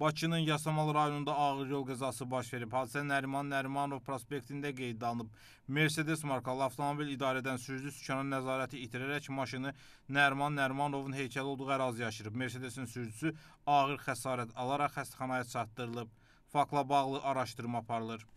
Bakının Yasamal rayonunda ağır yol qəzası baş verib. Hadisə Nəriman Nərimanov prospektində qeydə alınıb. Mercedes markalı avtomobil idarədən sürücü sükanın nəzarəti itirərək maşını Nəriman Nərimanovun heykəli olduğu əraziyə aşırıb. Mercedesin sürücüsü ağır xəsarət alaraq xəstəxanaya çatdırılıb. Fakla bağlı araşdırma aparılır.